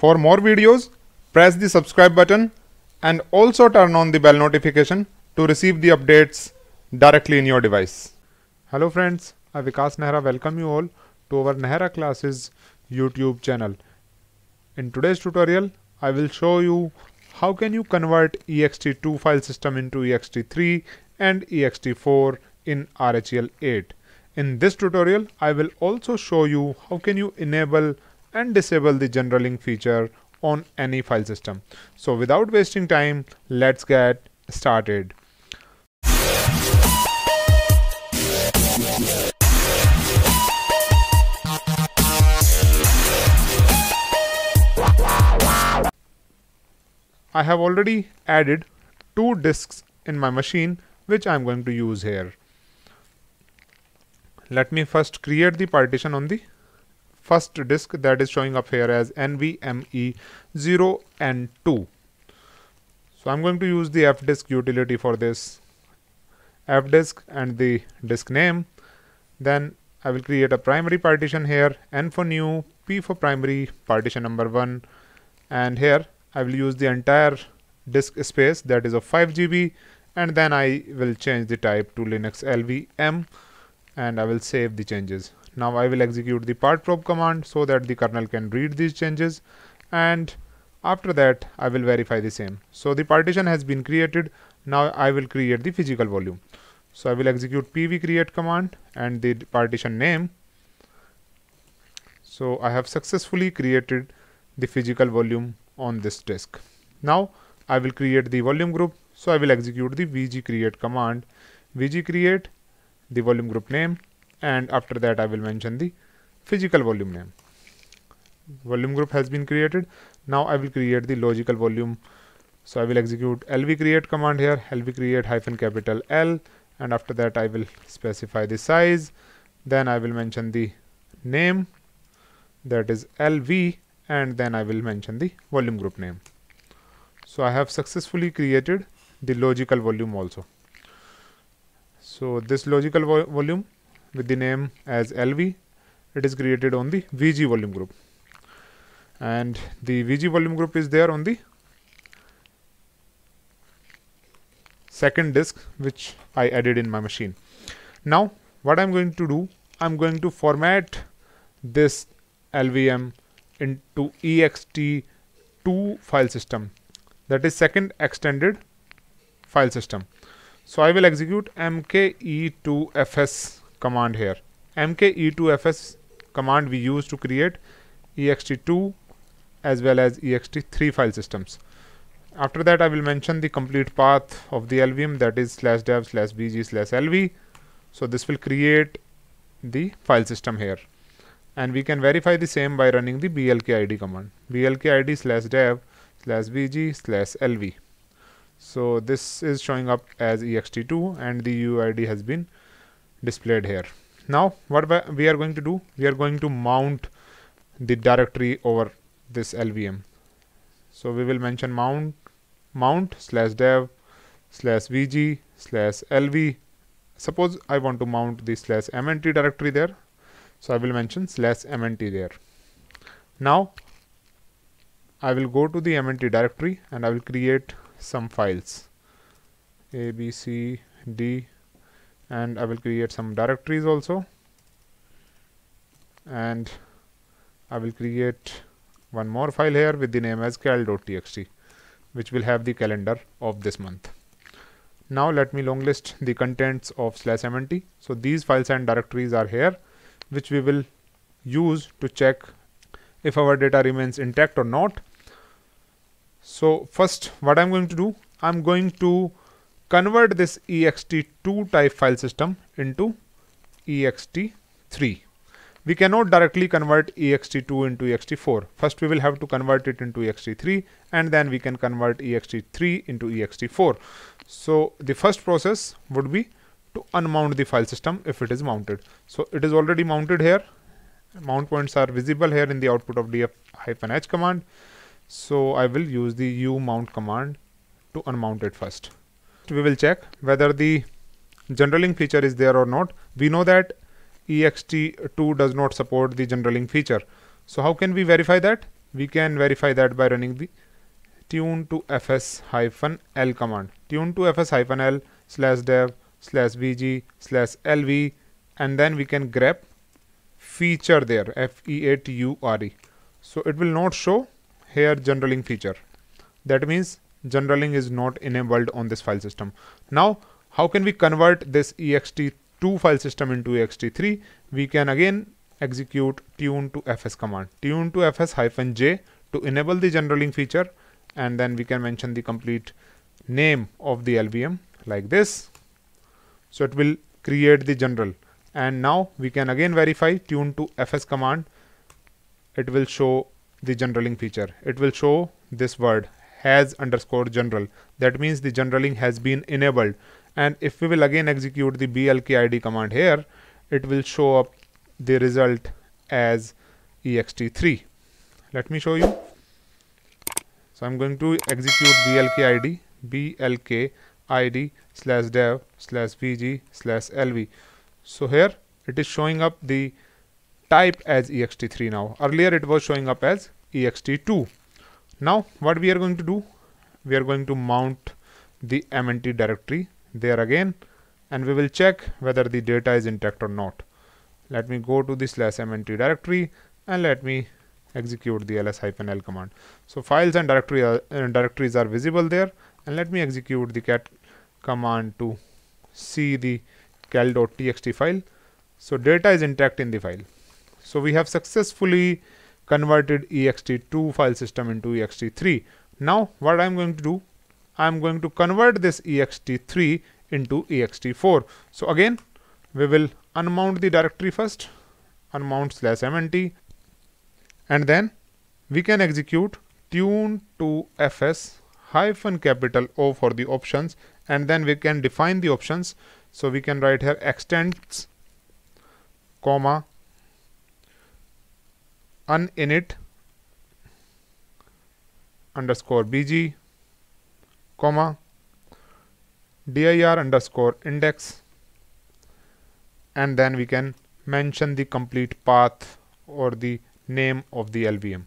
For more videos, press the subscribe button and also turn on the bell notification to receive the updates directly in your device. Hello friends, I Vikas Nehra welcome you all to our Nehra classes YouTube channel. In today's tutorial, I will show you how can you convert ext2 file system into ext3 and ext4 in RHEL 8. In this tutorial, I will also show you how can you enable and disable the general link feature on any file system. So without wasting time, let's get started. I have already added two disks in my machine which I am going to use here. Let me first create the partition on the first disk that is showing up here as NVMe0 and 2. So I'm going to use the fdisk utility for this fdisk and the disk name. Then I will create a primary partition here N for new, P for primary, partition number 1 and here I will use the entire disk space that is of 5 GB and then I will change the type to Linux LVM and I will save the changes. Now I will execute the part probe command so that the kernel can read these changes and after that I will verify the same. So the partition has been created. Now I will create the physical volume. So I will execute pv create command and the partition name. So I have successfully created the physical volume on this disk. Now I will create the volume group. So I will execute the vg create command. vg create the volume group name and after that I will mention the physical volume name. Volume group has been created. Now I will create the logical volume. So I will execute lv create command here, lv create hyphen capital L and after that I will specify the size. Then I will mention the name that is lv and then I will mention the volume group name. So I have successfully created the logical volume also. So this logical vo volume with the name as LV. It is created on the VG volume group and the VG volume group is there on the second disk which I added in my machine. Now what I'm going to do, I'm going to format this LVM into ext2 file system that is second extended file system. So I will execute mke2fs command here. mke2fs command we use to create ext2 as well as ext3 file systems. After that I will mention the complete path of the LVM that is slash dev slash bg slash lv. So this will create the file system here and we can verify the same by running the blkid command blkid slash dev slash bg slash lv. So this is showing up as ext2 and the UID has been displayed here. Now what we are going to do, we are going to mount the directory over this LVM. So we will mention mount mount slash dev slash vg slash lv. Suppose I want to mount the slash mnt directory there. So I will mention slash mnt there. Now I will go to the mnt directory and I will create some files abcd and I will create some directories also and I will create one more file here with the name as cal.txt which will have the calendar of this month. Now let me long list the contents of slash mnt. So these files and directories are here which we will use to check if our data remains intact or not. So first what I'm going to do, I'm going to convert this ext2 type file system into ext3. We cannot directly convert ext2 into ext4. First we will have to convert it into ext3 and then we can convert ext3 into ext4. So the first process would be to unmount the file system if it is mounted. So it is already mounted here. Mount points are visible here in the output of df-h command. So I will use the umount command to unmount it first we will check whether the generaling feature is there or not. We know that ext2 does not support the generaling feature. So how can we verify that? We can verify that by running the tune to fs hyphen l command. Tune to fs hyphen l slash dev slash vg slash lv and then we can grab feature there f e a t u r e. So it will not show here generaling feature. That means generaling is not enabled on this file system. Now, how can we convert this ext2 file system into ext3? We can again execute tune to fs command, tune to fs hyphen j to enable the generaling feature and then we can mention the complete name of the LVM like this. So it will create the general and now we can again verify tune to fs command. It will show the generaling feature. It will show this word has underscore general. That means the generaling has been enabled. And if we will again execute the blkid command here, it will show up the result as ext3. Let me show you. So I'm going to execute blkid blkid slash dev slash vg slash lv. So here it is showing up the type as ext3 now. Earlier it was showing up as ext2 now what we are going to do we are going to mount the mnt directory there again and we will check whether the data is intact or not let me go to the slash mnt directory and let me execute the ls hyphen l command so files and directory are, uh, directories are visible there and let me execute the cat command to see the cal.txt file so data is intact in the file so we have successfully converted ext2 file system into ext3. Now what I'm going to do, I'm going to convert this ext3 into ext4. So again, we will unmount the directory first, unmount slash mnt and then we can execute tune to fs hyphen capital O for the options and then we can define the options. So we can write here extends comma uninit underscore bg comma dir underscore index and then we can mention the complete path or the name of the LVM.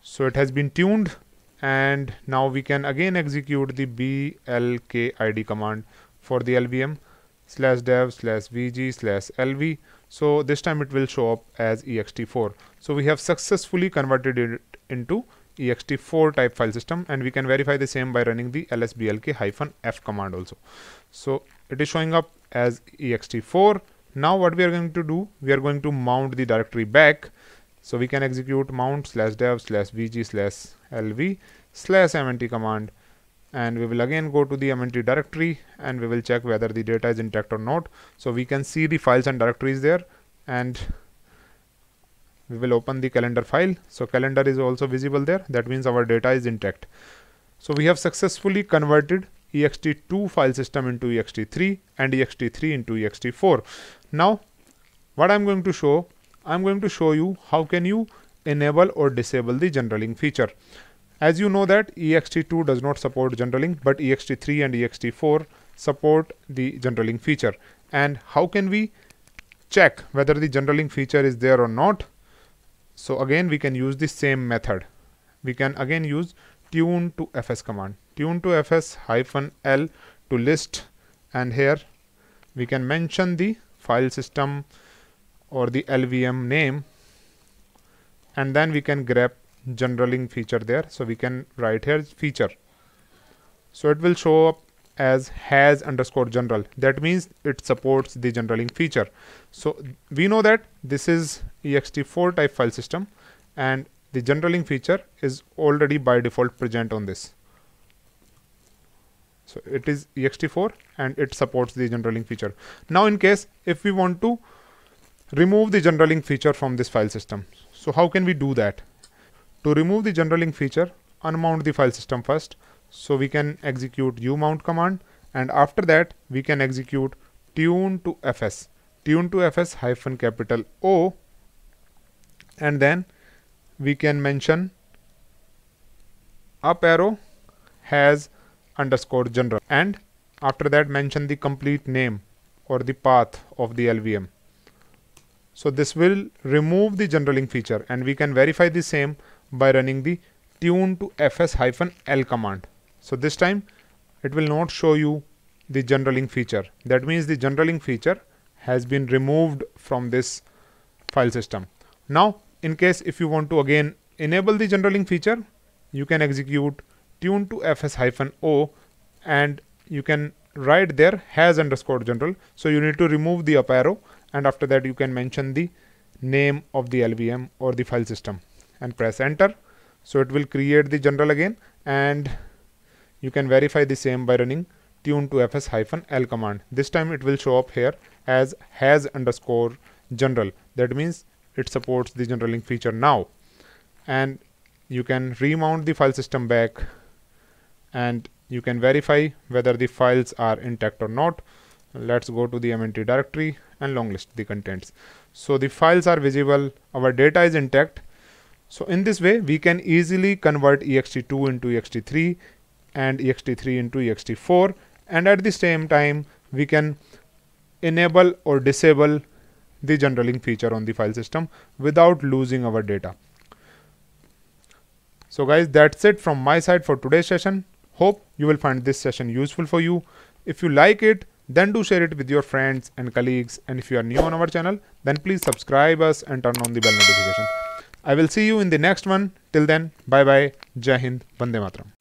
So it has been tuned and now we can again execute the blkid command for the LVM slash dev slash vg slash lv so this time it will show up as ext4. So we have successfully converted it into ext4 type file system and we can verify the same by running the lsblk-f command also. So it is showing up as ext4. Now what we are going to do, we are going to mount the directory back. So we can execute mount slash dev slash vg slash lv slash mnt command and we will again go to the MNT directory and we will check whether the data is intact or not. So we can see the files and directories there and we will open the calendar file. So calendar is also visible there. That means our data is intact. So we have successfully converted ext2 file system into ext3 and ext3 into ext4. Now what I'm going to show, I'm going to show you how can you enable or disable the generaling feature. As you know that ext2 does not support generaling, but ext3 and ext4 support the generaling feature. And how can we check whether the generaling feature is there or not? So again, we can use the same method. We can again use tune to fs command, tune to fs hyphen l to list. And here we can mention the file system or the LVM name and then we can grab generaling feature there so we can write here feature so it will show up as has underscore general that means it supports the generaling feature so we know that this is ext4 type file system and the generaling feature is already by default present on this so it is ext4 and it supports the generaling feature now in case if we want to remove the generaling feature from this file system so how can we do that to remove the general link feature, unmount the file system first. So we can execute umount command and after that we can execute tune to fs tune to fs hyphen capital O and then we can mention up arrow has underscore general and after that mention the complete name or the path of the LVM. So this will remove the link feature and we can verify the same by running the tune to fs-l command. So this time it will not show you the generaling feature. That means the generaling feature has been removed from this file system. Now in case if you want to again enable the generaling feature, you can execute tune to fs-o and you can write there has underscore general. So you need to remove the up arrow and after that you can mention the name of the LVM or the file system and press enter. So it will create the general again and you can verify the same by running tune to fs hyphen l command. This time it will show up here as has underscore general. That means it supports the general link feature now. And you can remount the file system back and you can verify whether the files are intact or not. Let's go to the MNT directory and long list the contents. So the files are visible, our data is intact so in this way, we can easily convert ext2 into ext3 and ext3 into ext4 and at the same time, we can enable or disable the generaling feature on the file system without losing our data. So guys, that's it from my side for today's session. Hope you will find this session useful for you. If you like it, then do share it with your friends and colleagues. And if you are new on our channel, then please subscribe us and turn on the bell notification. I will see you in the next one. Till then, bye bye. Jai Hind. Bande Matram.